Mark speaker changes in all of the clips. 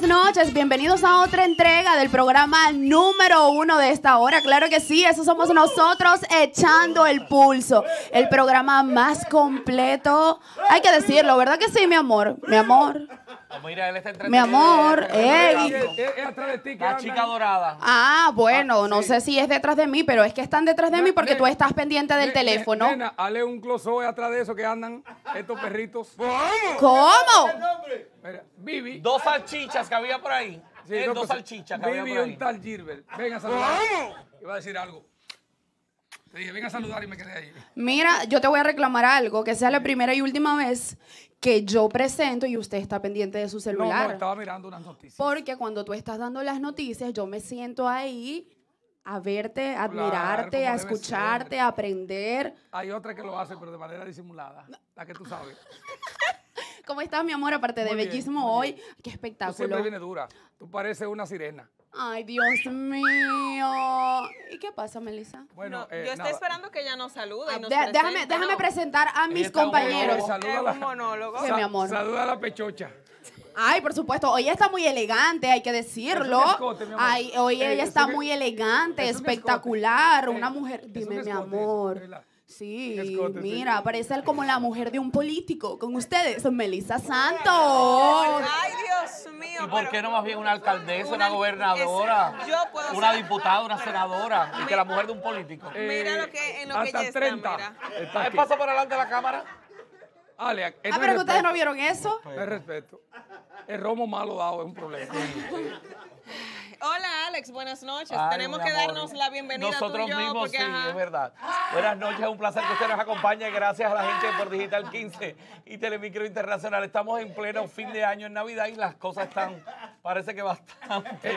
Speaker 1: buenas noches. Bienvenidos a otra entrega del programa número uno de esta hora. Claro que sí, eso somos nosotros echando el pulso. El programa más completo. Hay que decirlo, ¿verdad que sí, mi amor? Mi amor.
Speaker 2: Mira, él está Mi amor, ey. Es atrás de ti. La chica dorada.
Speaker 1: Ah, bueno, ah, no sé si es detrás de mí, pero es que están detrás de mí porque tú estás pendiente del teléfono. Nena,
Speaker 3: hale un close atrás de eso que andan estos perritos. ¿Cómo?
Speaker 2: Mira, Vivi. Dos salchichas que había por ahí. Eh, dos salchichas que había por ahí. Vivi un
Speaker 3: tal Gilbert. Venga, saludar. Iba a decir algo. Te dije, ven a saludar y me quedé ahí.
Speaker 1: Mira, yo te voy a reclamar algo, que sea la primera y última vez que yo presento y usted está pendiente de su celular. No, estaba
Speaker 3: mirando unas noticias.
Speaker 1: Porque cuando tú estás dando las noticias, yo me siento ahí a verte, admirarte, a escucharte, a aprender.
Speaker 3: Hay otra que lo hace, pero de manera disimulada, la que tú sabes.
Speaker 1: ¿Cómo estás, mi amor? Aparte de bellísimo hoy. Qué espectáculo. Tú siempre viene
Speaker 3: dura. Tú pareces una sirena.
Speaker 1: Ay, Dios mío. ¿Y qué pasa, Melissa? Bueno, eh,
Speaker 3: yo estoy
Speaker 4: esperando que ella nos salude. Ah, nos
Speaker 1: déjame, presentar a mis compañeros. Saluda un
Speaker 3: monólogo. Saluda a la pechocha.
Speaker 1: Ay, por supuesto. Hoy está muy elegante, hay que decirlo. Ay, hoy ella está muy elegante, espectacular. una eh, mujer. Dime, mi amor. Sí, mira, aparece parece como la mujer de un político. Con ustedes, Melissa Santos. Ay,
Speaker 2: Dios mío. ¿Y por qué no más bien una alcaldesa, una, gobernadora, yo puedo una diputada, una senadora? y que la mujer de un político. Eh, mira lo que, en lo hasta que ya 30. Está, mira.
Speaker 3: pasa por adelante la cámara. Ale, ah, ah pero que ustedes no vieron eso. Es respeto. El romo malo dado es un problema.
Speaker 4: Hola, Alex, buenas noches. Tenemos que darnos la bienvenida. a tú y mismos, porque, sí, es verdad.
Speaker 2: Buenas noches, un placer que usted nos acompañe. Gracias a la gente por Digital 15 y Telemicro Internacional. Estamos en pleno fin de año, en Navidad, y las cosas están Parece que bastante.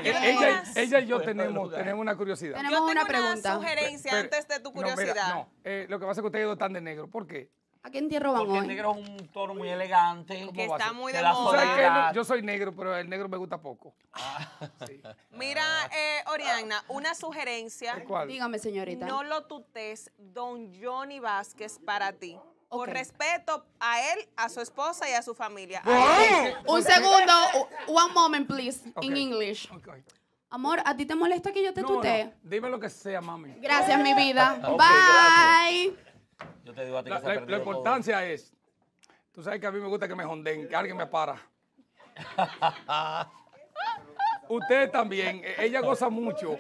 Speaker 2: ella, y yo
Speaker 3: tenemos, una curiosidad. Tenemos yo tengo una pregunta. sugerencia antes de tu curiosidad. No, eh, lo que pasa es que ustedes están de negro. ¿Por qué? ¿A quién te roban Porque el negro
Speaker 2: es un toro muy elegante. Que está muy de moda. Yo
Speaker 3: soy negro, pero el negro me gusta poco. Ah. Mira,
Speaker 4: eh, Oriana, una sugerencia. Dígame, señorita. No lo tutes, don Johnny Vázquez, para ti. Por respeto a él, a su esposa y a su familia.
Speaker 1: Un segundo, one moment, please, in English. Amor, ¿a ti te molesta que yo te No,
Speaker 3: Dime lo que sea, mami. Gracias, mi vida. Bye. Yo te digo a ti la, importancia es, tú sabes que a mí me gusta que me jonden, que alguien me para. Usted también, e- ella goza mucho.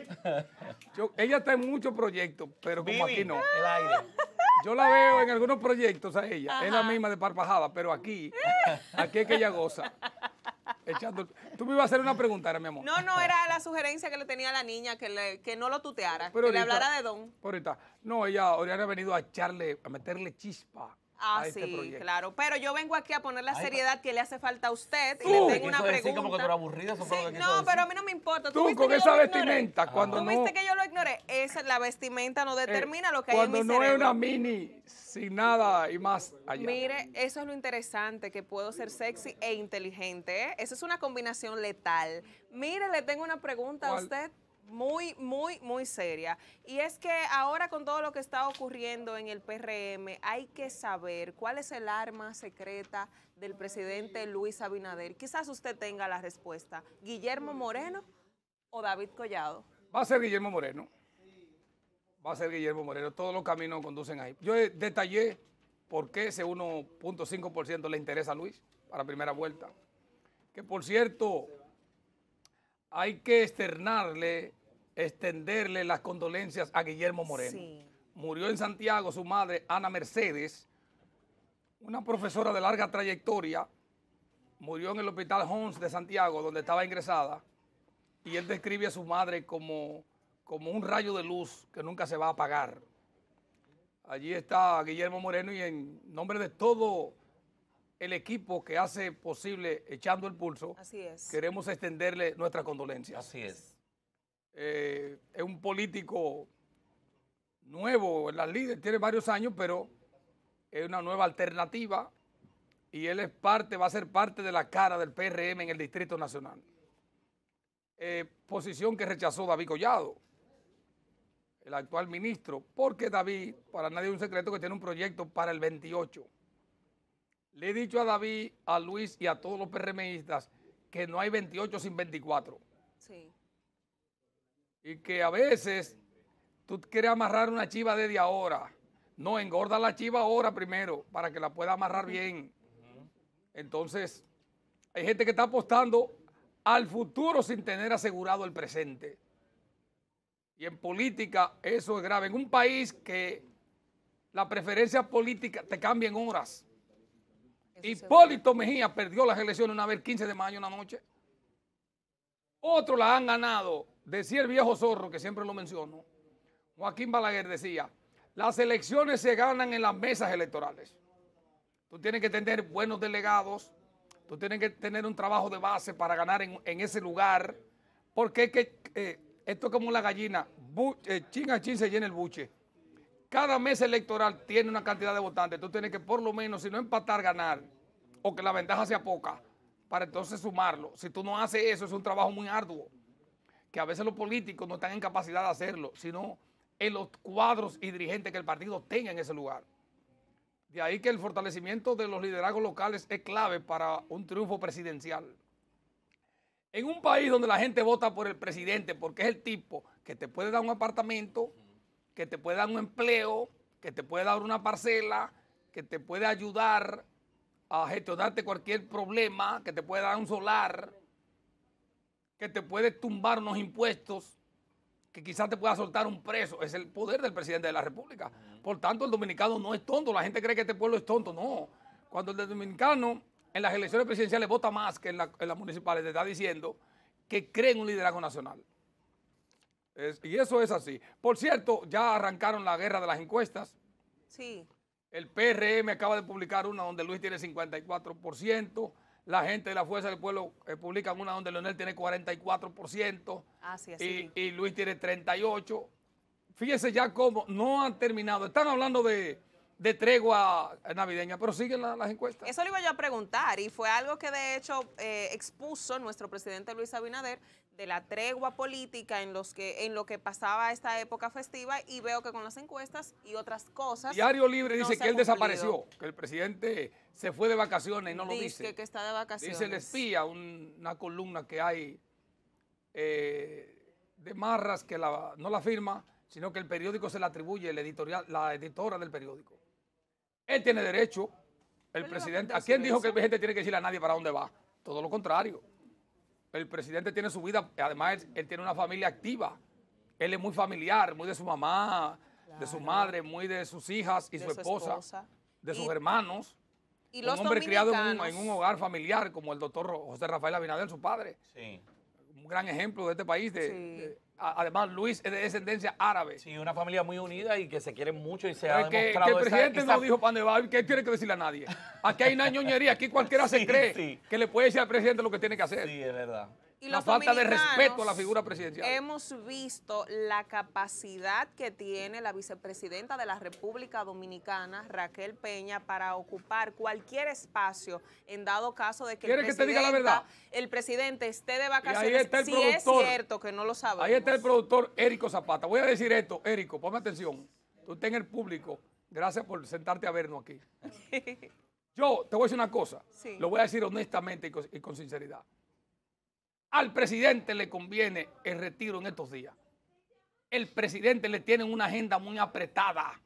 Speaker 3: ella está en muchos proyectos, pero como aquí no. Yo la veo en algunos proyectos a ella, es la misma de parpajada, pero aquí, aquí es que ella goza. Echando... Tú me ibas a hacer una pregunta, era mi amor.
Speaker 4: No, no, era la sugerencia que le tenía a la niña, que, que no lo tuteara, que le hablara de don.
Speaker 3: Ahorita, no, ella, Oriana ha venido a echarle, a meterle chispa Ah, este sí, claro.
Speaker 4: Pero yo vengo aquí a poner la pues. seriedad que le hace falta a usted y le tengo una pregunta. no, pero a mí no me importa. Tú, con esa vestimenta,
Speaker 3: cuando viste que
Speaker 4: yo lo ignoré? la vestimenta no eh, determina lo que hay en mi Cuando no es una mini
Speaker 3: sin nada y más allá. Mire,
Speaker 4: eso es lo interesante, que puedo ser sexy e inteligente. ¿eh? Esa es una combinación letal. Mire, le tengo una pregunta a usted muy, muy, muy seria. Y es que ahora con todo lo que está ocurriendo en el PRM, hay que saber cuál es el arma secreta del presidente Luis Abinader. Quizás usted tenga la respuesta. ¿Guillermo Moreno o David Collado?
Speaker 3: Va a ser Guillermo Moreno. Va a ser Guillermo Moreno. Todos los caminos conducen ahí. Yo detallé por qué ese 1.5% le interesa a Luis para primera vuelta. Que por cierto, hay que externarle extenderle las condolencias a Guillermo Moreno. Murió en Santiago su madre, Ana Mercedes, una profesora de larga trayectoria, murió en el hospital Homs de Santiago, donde estaba ingresada, y él describe a su madre como, como un rayo de luz que nunca se va a apagar. Allí está Guillermo Moreno y en nombre de todo el equipo que hace posible Echando el Pulso, queremos extenderle nuestras condolencias. Así es. Eh, es un político nuevo en las tiene varios años, pero es una nueva alternativa y él es parte, va a ser parte de la cara del PRM en el Distrito Nacional. Eh, posición que rechazó David Collado, el actual ministro, porque David, para nadie es un secreto que tiene un proyecto para el 28. Le he dicho a David, a Luis y a todos los PRMistas que no hay 28 sin 24. Sí. Y que a veces tú quieres amarrar una chiva desde ahora. No, engorda la chiva ahora primero para que la pueda amarrar bien. Entonces, hay gente que está apostando al futuro sin tener asegurado el presente. Y en política eso es grave. En un país que la preferencia política te cambia en horas. Hipólito Mejía perdió las elecciones una vez 15 de mayo una noche. Otros la han ganado Decía el viejo zorro, que siempre lo menciono, Joaquín Balaguer decía, las elecciones se ganan en las mesas electorales. Tú tienes que tener buenos delegados, tú tienes que tener un trabajo de base para ganar en, ese lugar, porque es que eh, esto es como la gallina, eh, chinga se llena el buche. Cada mesa electoral tiene una cantidad de votantes, tú tienes que por lo menos, si no empatar, ganar, o que la ventaja sea poca, para entonces sumarlo. Si tú no haces eso, es un trabajo muy arduo que a veces los políticos no están en capacidad de hacerlo, sino en los cuadros y dirigentes que el partido tenga en ese lugar. De ahí que el fortalecimiento de los liderazgos locales es clave para un triunfo presidencial. En un país donde la gente vota por el presidente porque es el tipo que te puede dar un apartamento, que te puede dar un empleo, que te puede dar una parcela, que te puede ayudar a gestionarte cualquier problema, que te puede dar un solar, que te puede tumbar unos impuestos, que quizás te pueda soltar un preso. Es el poder del presidente de la República. Por tanto, el dominicano no es tonto. La gente cree que este pueblo es tonto. No. Cuando el dominicano en las elecciones presidenciales vota más que en, las municipales, te está diciendo que cree en un liderazgo nacional. y eso es así. Por cierto, ya arrancaron la guerra de las encuestas. Sí. El PRM acaba de publicar una donde Luis tiene 54%, la gente de la Fuerza del Pueblo eh, publica una donde Leonel tiene 44%. Y, y Luis tiene 38%. Fíjese ya cómo no han terminado. Están hablando de de tregua navideña, pero siguen las encuestas. Eso le iba yo a preguntar y fue algo que de hecho
Speaker 4: eh, expuso nuestro presidente Luis Abinader de la tregua política en los que en lo que pasaba esta época festiva y veo que con las encuestas y otras cosas. Diario Libre dice que él desapareció,
Speaker 3: que el presidente se fue de vacaciones y no lo dice. Dice que
Speaker 4: está de vacaciones. Dice el
Speaker 3: espía, una columna que hay eh, de Marras que no la firma, sino que el periódico se la atribuye, editorial, la editora del periódico. Él tiene derecho, el presidente. ¿A quién dijo que el presidente tiene que decirle a nadie para dónde va? Todo lo contrario. El presidente tiene su vida, además él, tiene una familia activa. Él es muy familiar, muy de su mamá, de su madre, muy de sus hijas y su, esposa, de sus hermanos. Y los un hombre criado en un, en un, hogar familiar como el doctor José Rafael Abinader, su padre. Sí un gran ejemplo de este país. De, además, Luis es de descendencia árabe. Sí, una familia muy unida y que se quiere mucho y se ha que, demostrado. el presidente no dijo para ¿qué tiene que decirle a nadie? Aquí hay una ñoñería, aquí cualquiera se cree que le puede decir al presidente lo que tiene que hacer. Sí, es verdad la falta de respeto a la figura presidencial.
Speaker 4: Hemos visto la capacidad que tiene la vicepresidenta de la República Dominicana, Raquel Peña, para ocupar cualquier espacio en dado caso de que, el, presidente esté de vacaciones. Y ahí es cierto que no lo sabemos. Ahí está
Speaker 3: el productor Érico Zapata. Voy a decir esto, Érico, ponme atención. Tú estás en el público. Gracias por sentarte a vernos aquí. Yo te voy a decir una cosa. Lo voy a decir honestamente y con sinceridad. Al presidente le conviene el retiro en estos días. El presidente le tiene una agenda muy apretada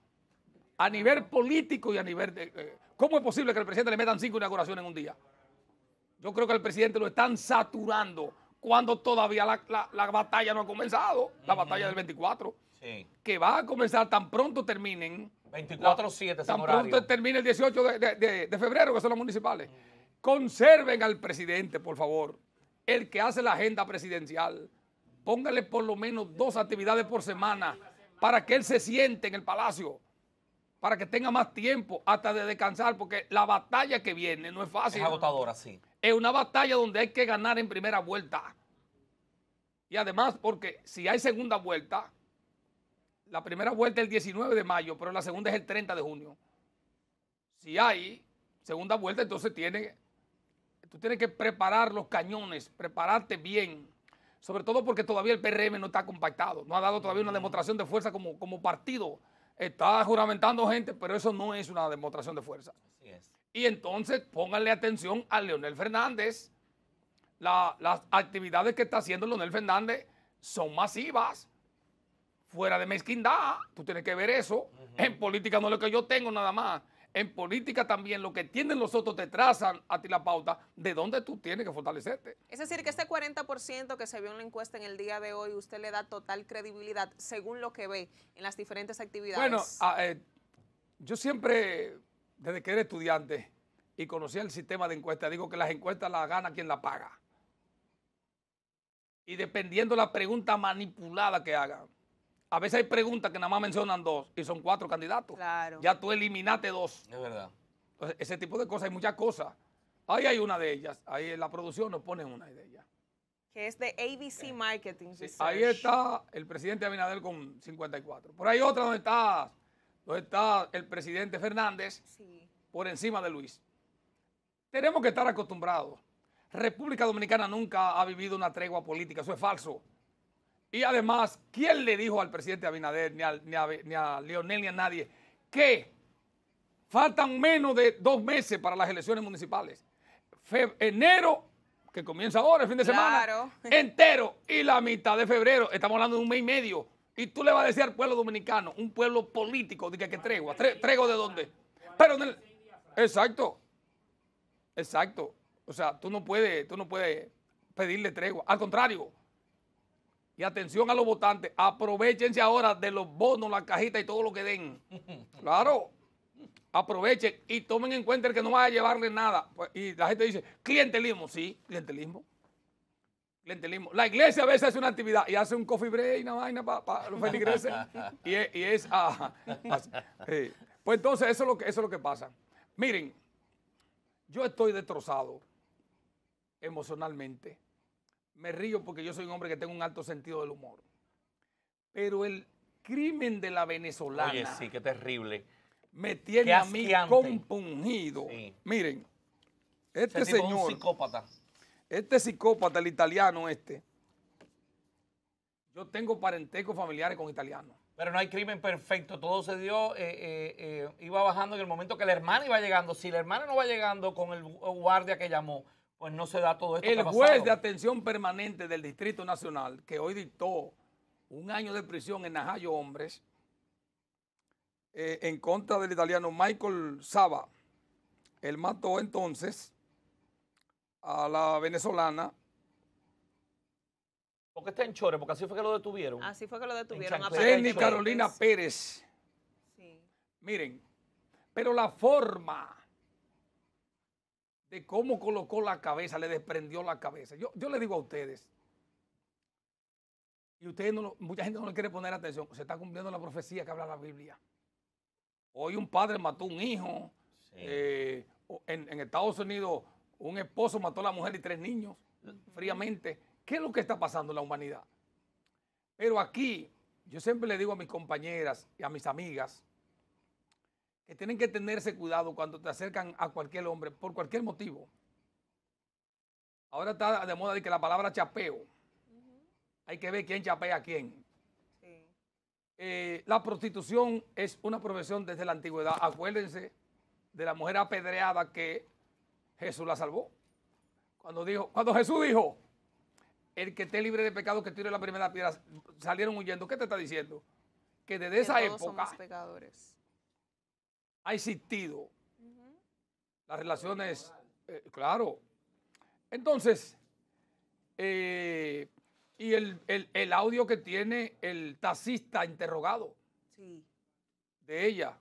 Speaker 3: a nivel político y a nivel de... Eh, ¿Cómo es posible que al presidente le metan cinco inauguraciones en un día? Yo creo que al presidente lo están saturando cuando todavía la, batalla no ha comenzado, la batalla del 24, que va a comenzar tan pronto terminen. 24-7, Tan pronto termine el 18 de, febrero, que son las municipales. Conserven al presidente, por favor el que hace la agenda presidencial. Póngale por lo menos dos actividades por semana para que él se siente en el palacio, para que tenga más tiempo hasta de descansar, porque la batalla que viene no es fácil. Es agotadora, sí. Es una batalla donde hay que ganar en primera vuelta. Y además, porque si hay segunda vuelta, la primera vuelta es el 19 de mayo, pero la segunda es el 30 de junio. Si hay segunda vuelta, entonces tiene Tú tienes que preparar los cañones, prepararte bien. Sobre todo porque todavía el PRM no está compactado, no ha dado todavía una mm. demostración de fuerza como, como partido. Está juramentando gente, pero eso no es una demostración de fuerza. Y entonces pónganle atención a Leonel Fernández. las actividades que está haciendo Leonel Fernández son masivas, fuera de mezquindad. Tú tienes que ver eso. En política no es lo que yo tengo nada más en política también lo que tienen los otros te trazan a ti la pauta de dónde tú tienes que fortalecerte. Es decir,
Speaker 4: que este 40% que se vio en la encuesta en el día de hoy, usted le da total credibilidad según lo que ve en las diferentes actividades. Bueno,
Speaker 3: ah, eh, yo siempre, desde que era estudiante y conocía el sistema de encuestas, digo que las encuestas las gana quien las paga. Y dependiendo la pregunta manipulada que hagan a veces hay preguntas que nada más mencionan dos y son cuatro candidatos. Claro. Ya tú eliminaste dos. Es verdad. ese tipo de cosas, hay muchas cosas. Ahí hay una de ellas. Ahí en la producción nos ponen una de ellas.
Speaker 4: Que es de ABC Marketing. Ahí está
Speaker 3: el presidente Abinader con 54. Por ahí otra donde está, donde está el presidente Fernández sí. por encima de Luis. Tenemos que estar acostumbrados. República Dominicana nunca ha vivido una tregua política. Eso es falso. Y además, ¿quién le dijo al presidente Abinader, ni a, ni ni a Leonel, ni a nadie, que faltan menos de dos meses para las elecciones municipales? enero, que comienza ahora, el fin de semana, entero, y la mitad de febrero, estamos hablando de un mes y medio, y tú le vas a decir al pueblo dominicano, un pueblo político, de que, que tregua, tregua de dónde. Pero, exacto, exacto, o sea, tú no puedes, tú no puedes pedirle tregua, al contrario. Y atención a los votantes, aprovechense ahora de los bonos, la cajita y todo lo que den. Claro, aprovechen y tomen en cuenta el que no va a llevarle nada. Pues, y la gente dice, clientelismo, sí, clientelismo. Clientelismo. La iglesia a veces hace una actividad y hace un coffee break y una vaina para los feligreses. y es, es ah, Pues entonces eso lo que, eso es lo que pasa. Miren, yo estoy destrozado emocionalmente me río porque yo soy un hombre que tengo un alto sentido del humor. Pero el crimen de la venezolana. Oye, sí,
Speaker 2: qué terrible. Me tiene a mí
Speaker 3: compungido. Miren, este señor. un psicópata. Este psicópata, el italiano este. Yo tengo
Speaker 2: parentesco familiares con italianos. Pero no hay crimen perfecto. Todo se dio, eh, eh, eh, iba bajando en el momento que la hermana iba llegando. Si la hermana no va llegando con el guardia que llamó, pues no se da todo esto. El juez de
Speaker 3: atención permanente del Distrito Nacional, que hoy dictó un año de prisión en Najayo Hombres, eh, en contra del italiano Michael Saba, él mató entonces a la venezolana. Porque está en Chore, porque así fue que lo detuvieron. Así
Speaker 4: fue que lo detuvieron. Jenny Carolina
Speaker 3: Pérez. Sí. Miren, pero la forma cómo colocó la cabeza, le desprendió la cabeza. Yo, le digo a ustedes, y ustedes no mucha gente no le quiere poner atención, se está cumpliendo la profecía que habla la Biblia. Hoy un padre mató a un hijo, eh, en, en, Estados Unidos un esposo mató a la mujer y tres niños, fríamente. ¿Qué es lo que está pasando en la humanidad? Pero aquí, yo siempre le digo a mis compañeras y a mis amigas, que tienen que tenerse cuidado cuando te acercan a cualquier hombre por cualquier motivo. Ahora está de moda de que la palabra chapeo. Hay que ver quién chapea a quién. Eh, la prostitución es una profesión desde la antigüedad. Acuérdense de la mujer apedreada que Jesús la salvó. Cuando, dijo, cuando Jesús dijo, el que esté libre de pecado que tire la primera piedra, salieron huyendo. ¿Qué te está diciendo? Que desde esa época ha existido. Las relaciones, eh, claro. Entonces, eh, y el, audio que tiene el taxista interrogado sí. de ella.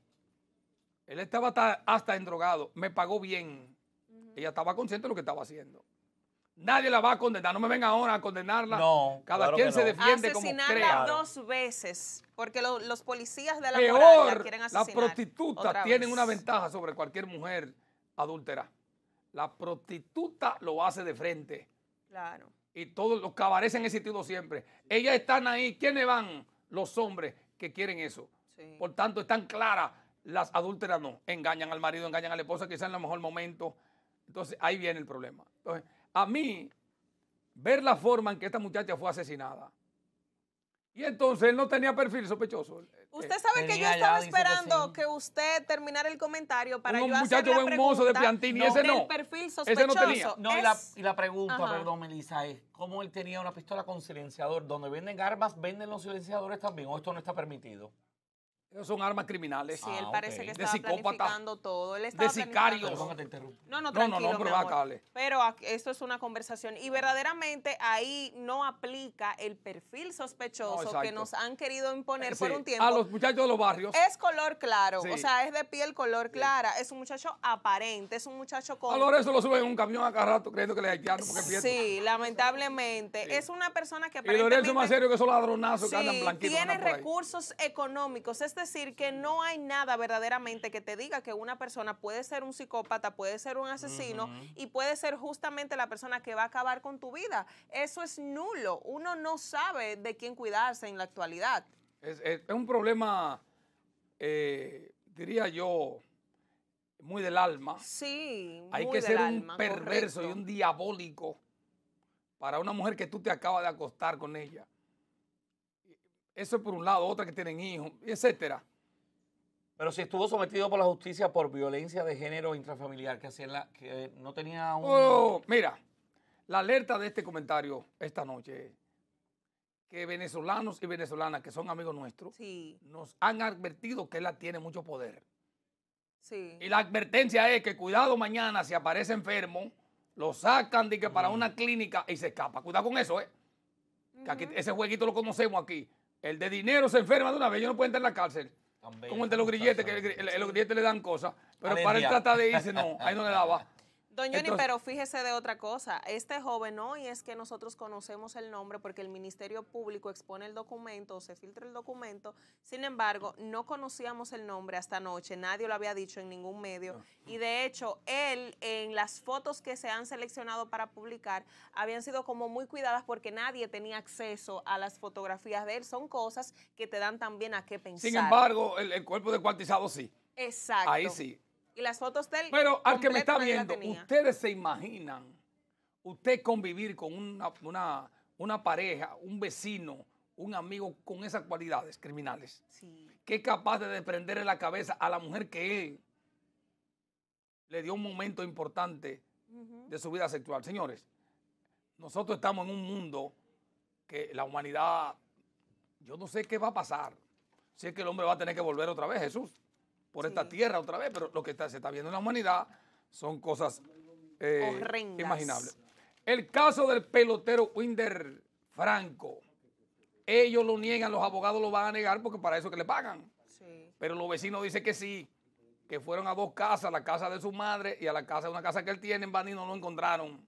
Speaker 3: Él estaba hasta, endrogado, me pagó bien. Ella estaba consciente de lo que estaba haciendo. Nadie la va a condenar. No me vengan ahora a condenarla. No. Cada quien se defiende como asesinarla
Speaker 4: dos veces. Porque los policías de la la quieren asesinar. Las prostitutas tienen una
Speaker 3: ventaja sobre cualquier mujer adúltera. La prostituta lo hace de frente. Claro. Y todos los cabarecen ese existido siempre. Ellas están ahí. ¿Quiénes van? Los hombres que quieren eso. Por tanto, están claras. Las adúlteras no. Engañan al marido, engañan a la esposa, quizás en el mejor momento. Entonces, ahí viene el problema. Entonces a mí ver la forma en que esta muchacha fue asesinada. Y entonces él no tenía perfil sospechoso.
Speaker 4: Usted eh, sabe que yo estaba esperando que, usted terminara el comentario para yo hacer la pregunta. Un muchacho de plantín ese no. perfil sospechoso.
Speaker 3: no No, y, la,
Speaker 2: pregunta, perdón, Melissa, es cómo él tenía una pistola con silenciador. Donde venden armas, venden los silenciadores también. O esto no está permitido son armas criminales. Sí, él ah, parece que estaba planificando
Speaker 4: todo. Él estaba de sicarios.
Speaker 2: No, no, no, no, no pero, mi amor.
Speaker 4: pero esto es una conversación y verdaderamente ahí no aplica el perfil sospechoso que nos han querido imponer por un tiempo. A los
Speaker 3: muchachos de los barrios.
Speaker 4: Es color claro, o sea, es de piel color clara, es un muchacho aparente, es un muchacho con... A eso lo
Speaker 3: suben en un camión a cada rato creyendo que le hay porque pierde.
Speaker 4: Sí, lamentablemente. Es una persona que aparentemente... Y Lorenzo es más serio que esos ladronazos que andan blanquitos. tiene recursos económicos, este decir que no hay nada verdaderamente que te diga que una persona puede ser un psicópata, puede ser un asesino y puede ser justamente la persona que va a acabar con tu vida. Eso es nulo. Uno no sabe de quién cuidarse en la
Speaker 3: actualidad. Es, un problema, eh, diría yo, muy del alma. Sí. Hay que ser un perverso y un diabólico para una mujer que tú te acabas de acostar con ella. Eso por un lado, otra que tienen hijos, etcétera. Pero si estuvo sometido por la justicia
Speaker 2: por violencia de género intrafamiliar, que, hacía la, que no tenía un... Oh, mira,
Speaker 3: la alerta de este comentario esta noche es que venezolanos y venezolanas que son amigos nuestros nos han advertido que él tiene mucho poder. Sí. Y la advertencia es que cuidado mañana si aparece enfermo, lo sacan de que para mm. una clínica y se escapa. Cuidado con eso, ¿eh? que ese jueguito lo conocemos aquí. El de dinero se enferma de una vez, yo no puedo entrar en la cárcel. También, Como el de los grilletes, que el, los grilletes le dan cosas. Pero para él tratar de irse, no, ahí no le daba.
Speaker 4: Don Johnny, pero fíjese de otra cosa. Este joven hoy es que nosotros conocemos el nombre porque el Ministerio Público expone el documento, se filtra el documento. Sin embargo, no conocíamos el nombre hasta anoche. Nadie lo había dicho en ningún medio. Y de hecho, él, en las fotos que se han seleccionado para publicar, habían sido como muy cuidadas porque nadie tenía acceso a las fotografías de él. Son cosas que te dan también a qué pensar. Sin embargo,
Speaker 3: el, el cuerpo descuartizado sí.
Speaker 4: Exacto. Ahí sí. Y las fotos del. Pero al que me está viendo, ustedes
Speaker 3: se imaginan usted convivir con una, pareja, un vecino, un amigo con esas cualidades criminales. Sí. Que es capaz de desprenderle la cabeza a la mujer que él le dio un momento importante de su vida sexual. Señores, nosotros estamos en un mundo que la humanidad, yo no sé qué va a pasar. Si es que el hombre va a tener que volver otra vez, Jesús por esta tierra otra vez, pero lo que está, se está viendo en la humanidad son cosas eh, imaginables. El caso del pelotero Winder Franco. Ellos lo niegan, los abogados lo van a negar porque para eso que le pagan. Pero los vecinos dicen que sí, que fueron a dos casas, a la casa de su madre y a la casa de una casa que él tiene en Bani, no lo encontraron.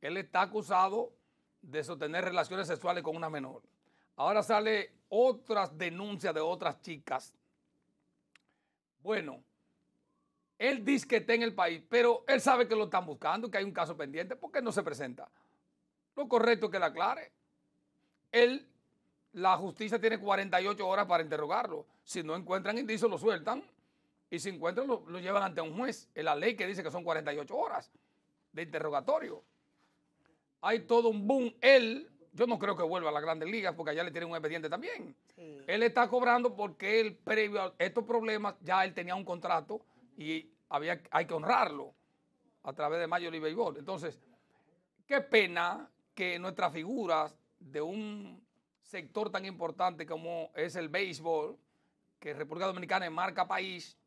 Speaker 3: Él está acusado de sostener relaciones sexuales con una menor. Ahora sale otras denuncias de otras chicas bueno, él dice que está en el país, pero él sabe que lo están buscando, que hay un caso pendiente, ¿por qué no se presenta? Lo correcto es que la aclare. Él, la justicia tiene 48 horas para interrogarlo. Si no encuentran indicios, lo sueltan. Y si encuentran, lo, lo llevan ante un juez. Es la ley que dice que son 48 horas de interrogatorio. Hay todo un boom. Él yo no creo que vuelva a las grandes ligas porque allá le tienen un expediente también. Él está cobrando porque él, previo a estos problemas, ya él tenía un contrato y había, hay que honrarlo a través de Major League Baseball. Entonces, qué pena que nuestras figuras de un sector tan importante como es el béisbol, que República Dominicana es marca país,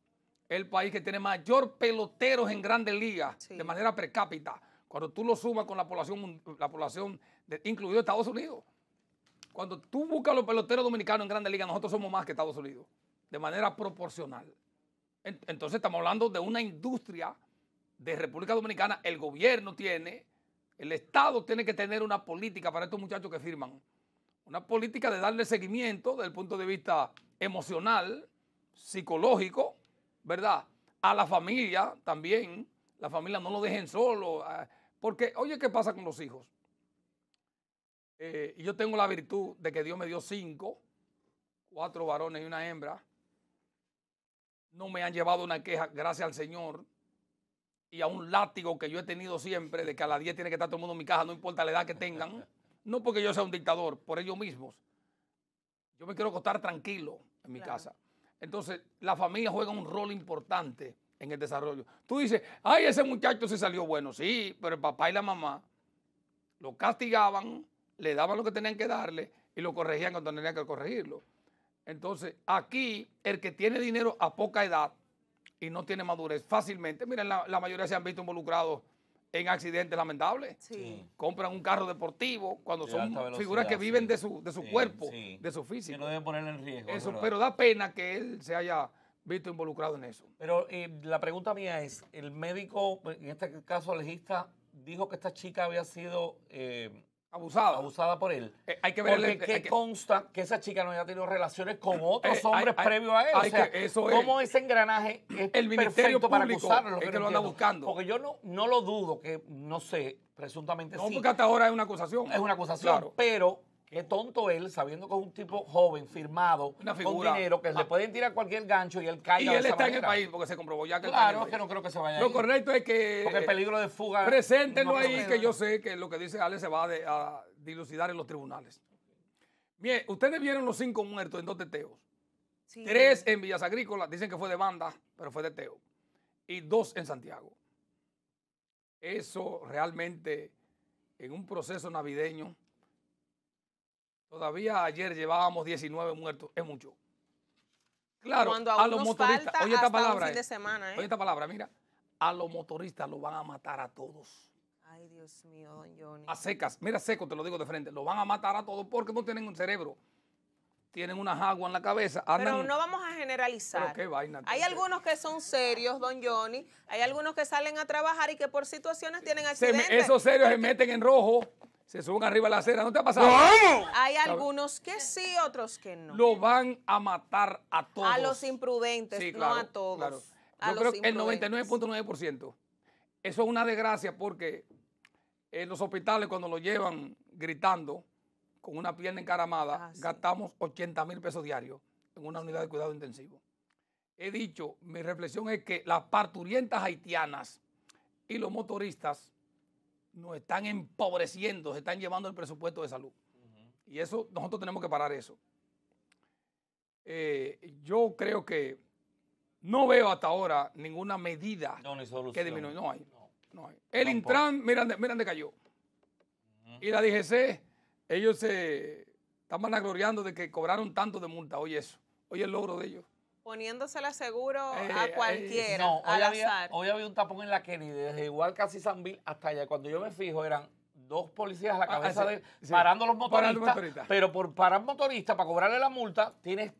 Speaker 3: el país que tiene mayor peloteros en grandes ligas de manera per cápita cuando tú lo sumas con la población, la población incluido Estados Unidos. Cuando tú buscas a los peloteros dominicanos en Grandes Ligas, nosotros somos más que Estados Unidos, de manera proporcional. Entonces estamos hablando de una industria de República Dominicana. El gobierno tiene, el Estado tiene que tener una política para estos muchachos que firman. Una política de darle seguimiento desde el punto de vista emocional, psicológico, ¿verdad? A la familia también. La familia no lo dejen solo. Porque, oye, ¿qué pasa con los hijos? Eh, y yo tengo la virtud de que Dios me dio cinco, cuatro varones y una hembra. No me han llevado una queja, gracias al Señor, y a un látigo que yo he tenido siempre, de que a las 10 tiene que estar todo el mundo en mi casa, no importa la edad que tengan. No porque yo sea un dictador, por ellos mismos. Yo me quiero acostar tranquilo en mi casa. Entonces, la familia juega un rol importante en el desarrollo. Tú dices, ay, ese muchacho se salió bueno. Sí, pero el papá y la mamá lo castigaban, le daban lo que tenían que darle y lo corregían cuando tenían que corregirlo. Entonces, aquí el que tiene dinero a poca edad y no tiene madurez fácilmente, miren, la, mayoría se han visto involucrados en accidentes lamentables. Sí. Compran un carro deportivo cuando son figuras que viven de su, cuerpo, de su físico. Que no deben poner en riesgo. Eso, pero da pena que él se haya visto involucrado en eso. Pero eh, la
Speaker 2: pregunta mía es, el médico, en este caso legista, dijo que esta chica había sido eh, abusada. abusada por él. Eh, hay que ver Porque ¿qué consta que esa chica no había tenido relaciones con otros hombres previo a él. O eso ¿cómo ese engranaje es el ministerio público para acusarlo? lo anda buscando. Porque yo no, no lo dudo que, no sé, presuntamente sí. No, porque hasta ahora es una acusación. Es una acusación, pero Qué tonto él, sabiendo que es un tipo joven, firmado, con dinero, que le ah. pueden tirar cualquier gancho y él caiga. Y él está en el país
Speaker 3: porque se comprobó ya que Claro, es que no creo que se vaya. Lo correcto es que. Porque el eh, peligro de fuga. Preséntenlo no ahí, que yo sé que lo que dice Ale se va a dilucidar en los tribunales. Bien, ustedes vieron los cinco muertos en dos teteos. Tres en Villas Agrícolas, dicen que fue de banda, pero fue de teteo. Y dos en Santiago. Eso realmente, en un proceso navideño Todavía ayer llevábamos 19 muertos, es mucho.
Speaker 4: Claro, a, los motoristas, falta oye esta palabra, fin de eh. semana, ¿eh? oye esta
Speaker 3: palabra, mira, a los motoristas lo van a matar a todos. Ay, Dios mío, don Johnny. A secas, mira seco, te lo digo de frente, lo van a matar a todos porque no tienen un cerebro. Tienen unas aguas en la cabeza. pero no
Speaker 4: vamos a generalizar. Hay algunos que son serios, don Johnny. Hay algunos que salen a trabajar y que por situaciones tienen accidentes. esos serios se
Speaker 3: meten en rojo se suben arriba a la acera. ¿No te ha pasado? ¡Vamos!
Speaker 4: Hay algunos que sí, otros que no.
Speaker 3: Lo van a matar a todos. A los
Speaker 4: imprudentes, sí, claro, no a todos. Claro. A creo que el
Speaker 3: 99.9%. Eso es una desgracia porque en eh, los hospitales cuando lo llevan gritando con una pierna encaramada, ah, gastamos 80 mil pesos diarios en una unidad de cuidado intensivo. He dicho, mi reflexión es que las parturientas haitianas y los motoristas nos están empobreciendo, se están llevando el presupuesto de salud. Y eso, nosotros tenemos que parar eso. Eh, yo creo que no veo hasta ahora ninguna medida que disminuya. No hay. El Intran, miran, miran de cayó. Y la DGC, ellos se están vanagloriando de que cobraron tanto de multa. Oye eso. Oye el logro de ellos
Speaker 4: poniéndosela seguro a eh, eh, cualquiera. no, al
Speaker 2: hoy, Había, un tapón en la Kennedy, desde igual casi Bill hasta allá. Cuando yo me fijo, eran dos policías a la ah, ah, cabeza de parando los motoristas. Pero por parar motorista, para cobrarle la multa, tienes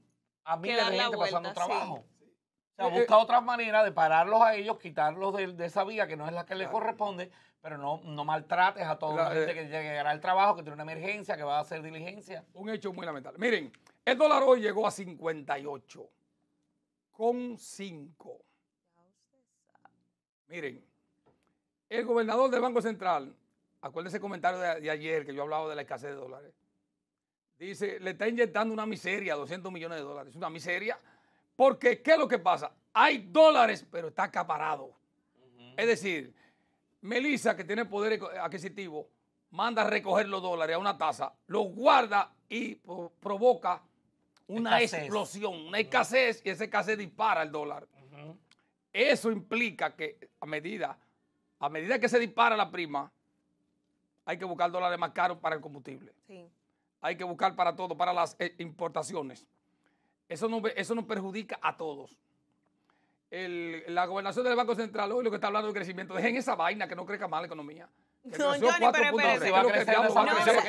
Speaker 2: a miles de gente pasando trabajo. O sea, eh, busca otras maneras de pararlos a ellos, quitarlos de, esa vía que no es la que les corresponde, pero no, no maltrates a toda la gente que
Speaker 3: llegará al trabajo, que tiene una emergencia, que va a hacer diligencia. Un hecho muy lamentable. Miren, el dólar hoy llegó a 58 con 5. Miren, el gobernador del Banco Central, acuérdense el comentario de, ayer que yo hablaba de la escasez de dólares, dice, le está inyectando una miseria, 200 millones de dólares, una miseria, porque ¿qué es lo que pasa? Hay dólares, pero está acaparado. Es decir, Melissa, que tiene poder adquisitivo, manda a recoger los dólares a una tasa, los guarda y provoca una explosión, una escasez, y ese escasez dispara el dólar. Eso implica que a medida, a medida que se dispara la prima, hay que buscar dólares más caros para el combustible. Hay que buscar para todo, para las eh, importaciones. Eso nos eso no perjudica a todos. la gobernación del Banco Central hoy lo que está hablando de crecimiento. Dejen esa vaina que no crezca más la economía. no,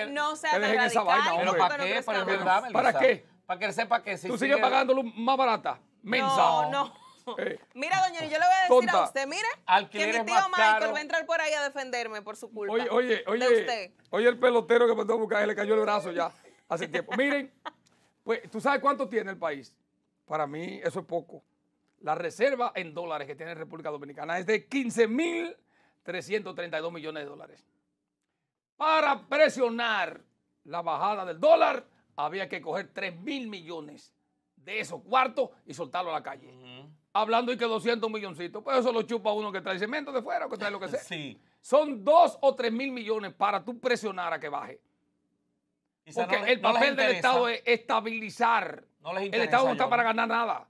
Speaker 3: no se de para qué? ¿Para qué? Para que él sepa que si. Tú sigues sigue... pagándolo más barata. Mensa. No, no. Eh.
Speaker 2: mira, doña, yo le voy a
Speaker 3: decir a usted, mire, que mi tío Michael va a
Speaker 4: entrar por ahí a defenderme por su culpa. Oye, oye, oye, de usted.
Speaker 3: oye el pelotero que mandó a buscar, le cayó el brazo ya hace tiempo. Miren, pues, ¿tú sabes cuánto tiene el país? Para mí eso es poco. La reserva en dólares que tiene República Dominicana es de 15.332 millones de dólares. Para presionar la bajada del dólar, había que coger 3 mil millones de esos cuartos y soltarlo a la calle. Hablando y que 200 milloncitos, pues eso lo chupa uno que trae cemento de fuera o que trae lo que sea. Son 2 o 3 mil millones para tú presionar a que baje. Porque el papel del Estado es estabilizar. el Estado no está para ganar nada.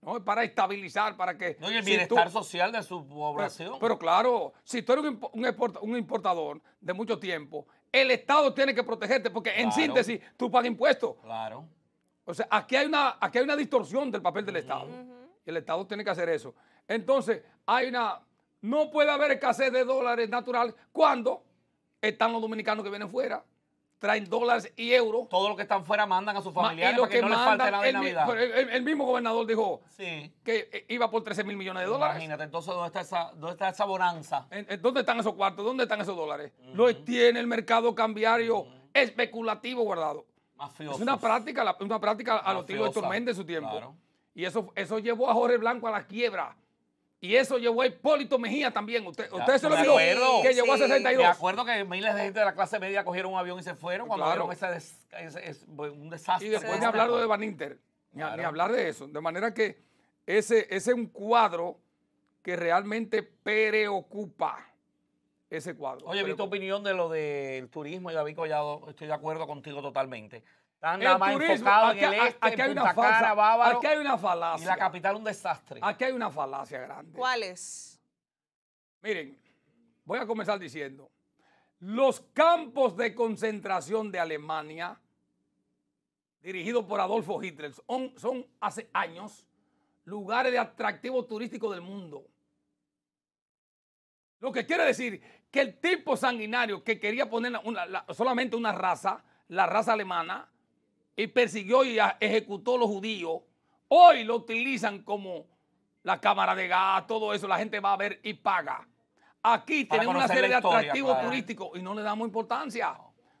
Speaker 3: No, es para estabilizar, para que... No, el bienestar social de su población. Pero, claro, si tú eres un, importador de mucho tiempo el Estado tiene que protegerte, porque en síntesis, tú pagas impuestos. Claro. O sea, aquí hay una, hay una distorsión del papel del Estado. El Estado tiene que hacer eso. Entonces, hay una. No puede haber escasez de dólares naturales cuando están los dominicanos que vienen fuera traen dólares y euros. Todo lo que están fuera mandan a sus familiares que, no les falte la de el, Navidad. El, mismo gobernador dijo que eh, iba por 13 mil millones de dólares. Imagínate, entonces, ¿dónde está esa, bonanza? ¿Dónde están esos cuartos? ¿Dónde están esos dólares? Los tiene el mercado cambiario especulativo guardado. Es una práctica, una práctica a los tíos de Tormenta en su tiempo. Y eso, eso llevó a Jorge Blanco a la quiebra. Y eso llevó a Hipólito Mejía también. Usted, usted se lo dijo que llevó a 62. Me acuerdo que miles de gente
Speaker 2: de la clase media cogieron un avión y se fueron cuando vieron ese, un desastre. Y después ni hablar de Van Inter,
Speaker 3: ni, hablar de eso. De manera que ese, es un cuadro que realmente preocupa ese cuadro. Oye, mi opinión de lo
Speaker 2: del turismo y David Collado, estoy de acuerdo contigo totalmente el este, aquí hay, aquí hay una
Speaker 3: falacia. Y la capital un desastre. Aquí hay una falacia grande. ¿Cuál es? Miren, voy a comenzar diciendo, los campos de concentración de Alemania, dirigidos por Adolfo Hitler, son, hace años lugares de atractivo turístico del mundo. Lo que quiere decir que el tipo sanguinario que quería poner solamente una raza, la raza alemana, y persiguió y ejecutó a los judíos, hoy lo utilizan como la cámara de gas, todo eso, la gente va a ver y paga. Aquí tenemos una serie de atractivos turísticos y no le damos importancia.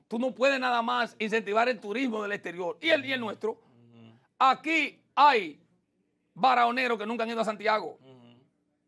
Speaker 3: Tú no puedes nada más incentivar el turismo del exterior y el, y el nuestro. Aquí hay varaoneros que nunca han ido a Santiago,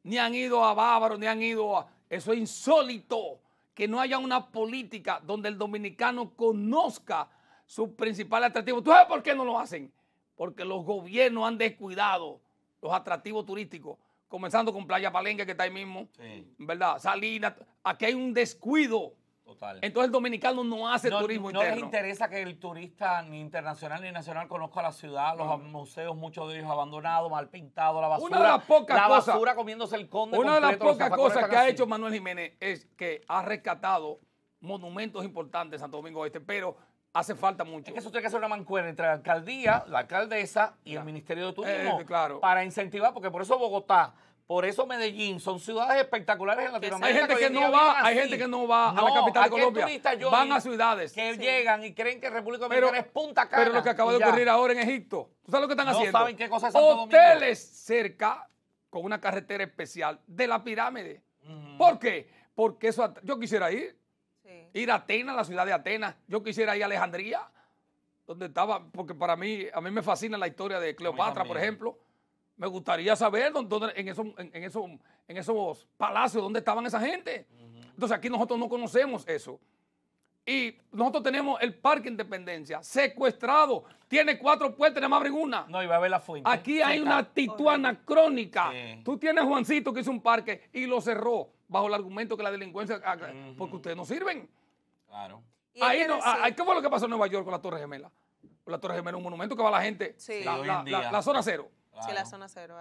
Speaker 3: ni han ido a Bávaro, ni han ido a... Eso es insólito, que no haya una política donde el dominicano conozca su principal atractivo. ¿Tú sabes por qué no lo hacen? Porque los gobiernos han descuidado los atractivos turísticos, comenzando con Playa Palenque, que está ahí mismo, sí. ¿verdad? Salinas, aquí hay un descuido. Total. Entonces el dominicano no hace turismo interno. No les
Speaker 2: interesa que el turista ni internacional ni nacional conozca la ciudad, los museos, muchos de ellos abandonados, mal pintados, la basura. Una de las pocas la basura comiéndose el
Speaker 3: conde. Una de las pocas cosas que ha hecho Manuel Jiménez es que ha rescatado monumentos importantes en Santo Domingo Este, pero hace falta mucho. que eso tiene que ser una mancuerna entre la alcaldía, la
Speaker 2: alcaldesa y el Ministerio de eh, Turismo. claro. Para incentivar, porque por eso Bogotá, por eso Medellín, son ciudades espectaculares en Latinoamérica. Hay gente que, no va, hay gente que no va a la capital de Colombia. Van a ciudades. Que llegan y creen que República Dominicana es punta cara. Pero lo que acaba de ocurrir ahora en
Speaker 3: Egipto, ¿tú sabes lo que están no haciendo? saben qué cosa es Santo Hoteles cerca con una carretera especial de la pirámide. ¿Por qué? Porque eso, yo quisiera ir, Ir a Atenas, la ciudad de Atenas. Yo quisiera ir a Alejandría, donde estaba, porque para mí, a mí me fascina la historia de Cleopatra, por ejemplo. Me gustaría saber dónde, en, esos, en, palacios, dónde estaban esa gente. Entonces aquí nosotros no conocemos eso. Y nosotros tenemos el Parque Independencia secuestrado. Tiene cuatro puertas, nada más abren una. No, iba a ver la fuente. Aquí hay una tituana crónica. Tú tienes Juancito que hizo un parque y lo cerró bajo el argumento que la delincuencia, porque ustedes no sirven. Claro. Ahí ah, ¿Qué fue lo que pasó en Nueva York con la Torre Gemela? La Torre Gemela es un monumento que va la gente. La, zona cero.
Speaker 4: Sí, la zona cero.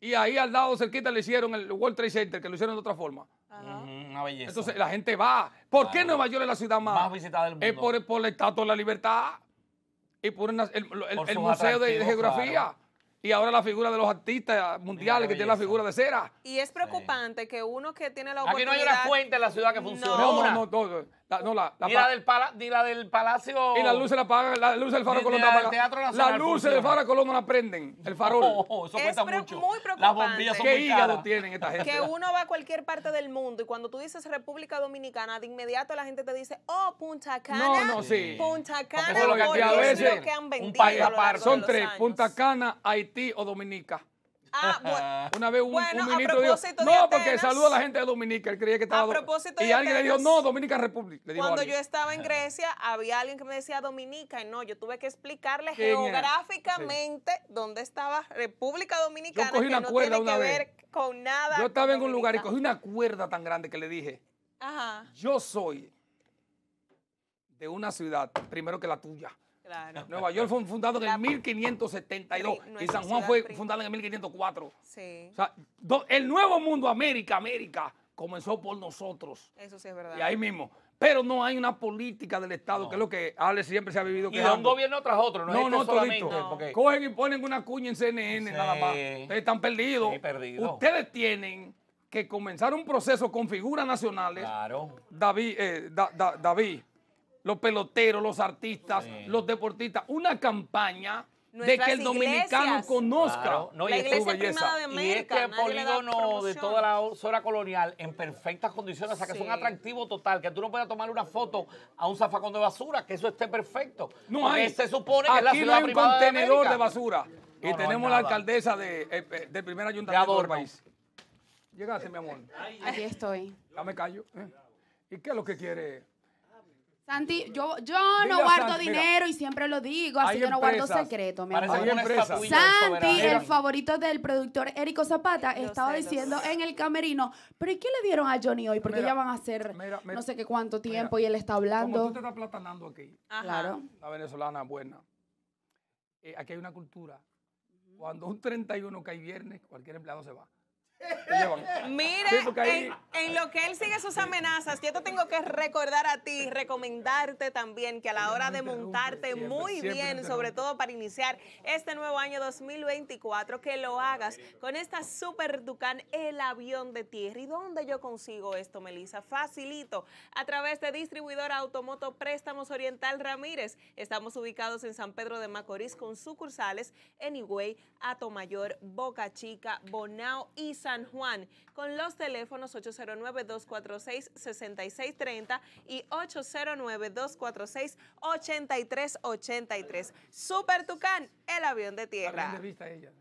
Speaker 3: Y ahí al lado cerquita le hicieron el World Trade Center, que lo hicieron de otra forma. Una belleza. Entonces la gente va. ¿Por qué Nueva York es la ciudad más, visitada del mundo? Es por, el la de la Libertad y por el, Museo de, Geografía y ahora la figura de los artistas mundiales que tiene la figura de cera.
Speaker 2: Y es
Speaker 4: preocupante que uno que tiene la oportunidad... Aquí no hay una fuente
Speaker 3: en la ciudad que funcione. No, no, no. La, no, la, la la del
Speaker 2: pala, ni la del palacio. Y las luces la
Speaker 3: apagan, las luces del faro Colón la apagan. Las luces del faro Colón no prenden El farol. Oh, oh, oh, eso cuesta mucho. Muy Las bombillas son ¿Qué hígado tienen esta gente? Que uno
Speaker 4: va a cualquier parte del mundo y cuando tú dices República Dominicana, de inmediato la gente te dice, oh, Punta Cana. No, no, sí. Punta Cana, es lo que, a veces, Un país aparte. Son tres:
Speaker 3: Punta Cana, Haití o Dominica. Ah, ah bueno. Ah. Una vez un, bueno, no, porque saluda a la gente de Dominica, él creía que estaba... y alguien le dijo, no, Dominica República. cuando yo estaba en Grecia,
Speaker 4: había alguien que me decía Dominica, y no, yo tuve que explicarle geográficamente dónde estaba República Dominicana, yo que no tiene que ver con nada Yo estaba en
Speaker 3: un lugar y cogí una cuerda tan grande que le dije, yo soy de una ciudad, primero que la tuya, Nueva York fue fundado en el 1572 y San Juan fue fundado en el 1504. el nuevo mundo, América, América, comenzó por nosotros.
Speaker 2: Eso sí es verdad. Y ahí
Speaker 3: mismo. Pero no hay una política del Estado, que es lo que Alex siempre se ha vivido. Y de un gobierno tras otro, no, no es Cogen y ponen una cuña en CNN nada más. están perdidos. Ustedes tienen que comenzar un proceso con figuras nacionales. Claro. David, eh, David los peloteros, los artistas, los deportistas, una campaña de que el dominicano conozca no, y belleza. de Y es que polígono de toda
Speaker 2: la zona colonial en perfectas condiciones, o sea, que es un atractivo total, que tú no puedas tomar una foto a un zafacón de basura, que eso esté perfecto. No hay. se supone Aquí que es la no hay un contenedor de,
Speaker 3: basura. y tenemos la alcaldesa de, eh, eh, del primer ayuntamiento del país. Llegaste, mi amor. Aquí estoy. Ya me callo. ¿eh? ¿Y qué es lo que quiere?
Speaker 1: Santi, yo, yo no guardo dinero y siempre lo digo, así que no guardo secreto, mi Santi, el favorito del productor Érico Zapata, estaba diciendo en el camerino, pero qué le dieron a Johnny hoy? Porque ya van a hacer no sé qué cuánto tiempo y él está hablando. Como tú te
Speaker 3: estás platanando aquí, claro. la venezolana buena, eh, aquí hay una cultura. Cuando un 31 cae viernes, cualquier empleado se va. Mira,
Speaker 4: en, lo que él sigue sus amenazas, yo te tengo que recordar a ti, recomendarte también que a la hora de montarte muy bien, sobre todo para iniciar este nuevo año 2024, que lo hagas con esta Super Ducan, el avión de tierra. ¿Y dónde yo consigo esto, Melissa? Facilito, a través de distribuidora Automoto Préstamos Oriental Ramírez. Estamos ubicados en San Pedro de Macorís con sucursales en Higüey, Atomayor, Boca Chica, Bonao y San Juan con los teléfonos 809-246-6630 y 809-246-8383. Super Tucán, el avión de tierra.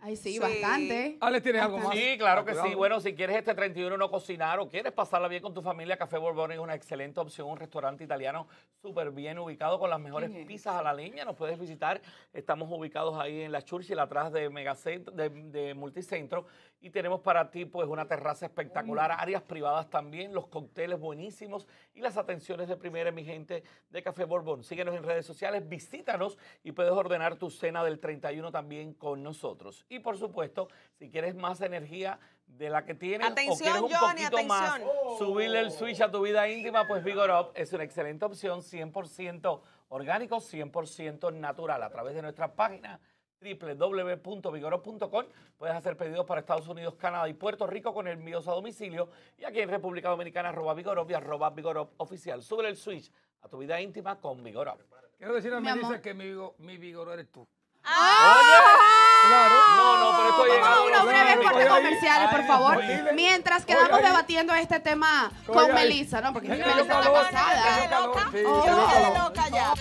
Speaker 2: Ay, sí, bastante. Ale, ¿tienes algo más? Sí, claro que ah, sí. Bueno, si quieres este 31 no cocinar o quieres pasarla bien con tu familia, Café Borbón es una excelente opción, un restaurante italiano súper bien ubicado con las mejores pizzas a la leña. Nos puedes visitar. Estamos ubicados ahí en la Churchill, atrás de Megacentro, de, de Multicentro. Y tenemos para ti pues una terraza espectacular, áreas privadas también, los cócteles buenísimos y las atenciones de primera, mi gente, de Café Borbón. Síguenos en redes sociales, visítanos y puedes ordenar tu cena del 31 también con nosotros. Y por supuesto, si quieres más energía de la que tienes o quieres un poquito más, subirle el switch a tu vida íntima, pues Vigor Up es una excelente opción, 100% orgánico, 100% natural a través de nuestra página www.vigorop.com Puedes hacer pedidos para Estados Unidos, Canadá y Puerto Rico con el mío a domicilio. Y aquí en República Dominicana, arroba Vigorop y arroba Vigorop oficial. sube el switch a tu vida íntima con Vigorop
Speaker 3: Quiero decir a Melissa que mi, Vigorop eres tú.
Speaker 2: ¡Ah! ¡Oye! No, no, pero estoy Vamos a unos breves cortes comerciales, por
Speaker 3: favor. mientras
Speaker 1: quedamos debatiendo este tema con Melissa, ¿no? Porque Melissa está pasada.
Speaker 3: loca ya.